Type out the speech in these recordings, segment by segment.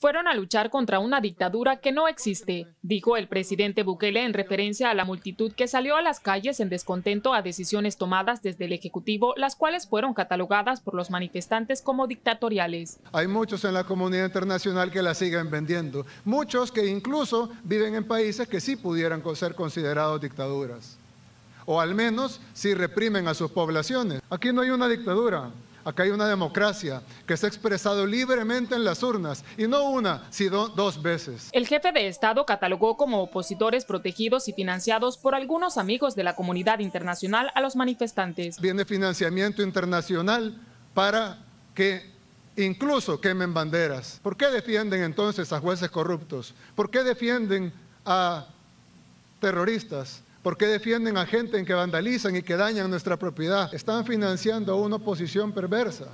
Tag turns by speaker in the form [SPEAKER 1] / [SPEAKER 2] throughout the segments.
[SPEAKER 1] fueron a luchar contra una dictadura que no existe, dijo el presidente Bukele en referencia a la multitud que salió a las calles en descontento a decisiones tomadas desde el Ejecutivo, las cuales fueron catalogadas por los manifestantes como dictatoriales.
[SPEAKER 2] Hay muchos en la comunidad internacional que la siguen vendiendo, muchos que incluso viven en países que sí pudieran ser considerados dictaduras, o al menos si reprimen a sus poblaciones. Aquí no hay una dictadura, Acá hay una democracia que se ha expresado libremente en las urnas, y no una, sino dos veces.
[SPEAKER 1] El jefe de Estado catalogó como opositores protegidos y financiados por algunos amigos de la comunidad internacional a los manifestantes.
[SPEAKER 2] Viene financiamiento internacional para que incluso quemen banderas. ¿Por qué defienden entonces a jueces corruptos? ¿Por qué defienden a terroristas? ¿Por qué defienden a gente en que vandalizan y que dañan nuestra propiedad? Están financiando a una oposición perversa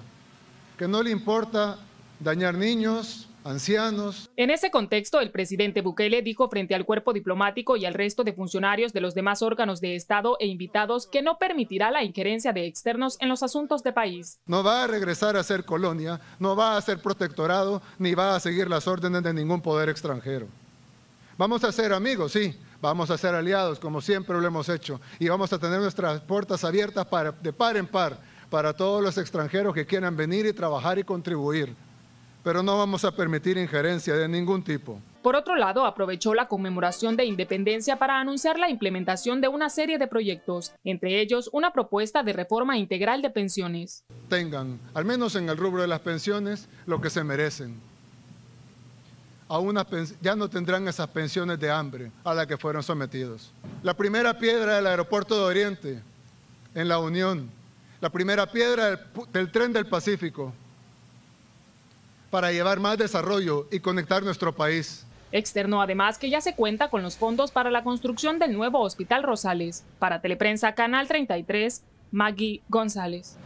[SPEAKER 2] que no le importa dañar niños, ancianos.
[SPEAKER 1] En ese contexto, el presidente Bukele dijo frente al cuerpo diplomático y al resto de funcionarios de los demás órganos de Estado e invitados que no permitirá la injerencia de externos en los asuntos de país.
[SPEAKER 2] No va a regresar a ser colonia, no va a ser protectorado, ni va a seguir las órdenes de ningún poder extranjero. Vamos a ser amigos, sí, Vamos a ser aliados como siempre lo hemos hecho y vamos a tener nuestras puertas abiertas para, de par en par para todos los extranjeros que quieran venir y trabajar y contribuir. Pero no vamos a permitir injerencia de ningún tipo.
[SPEAKER 1] Por otro lado, aprovechó la conmemoración de independencia para anunciar la implementación de una serie de proyectos, entre ellos una propuesta de reforma integral de
[SPEAKER 2] pensiones. Tengan, al menos en el rubro de las pensiones, lo que se merecen a una, ya no tendrán esas pensiones de hambre a las que fueron sometidos. La primera piedra del aeropuerto de Oriente en la Unión, la primera piedra del, tren del Pacífico para llevar más desarrollo y conectar nuestro país.
[SPEAKER 1] Externo además que ya se cuenta con los fondos para la construcción del nuevo Hospital Rosales. Para Teleprensa Canal 33, Maggie González.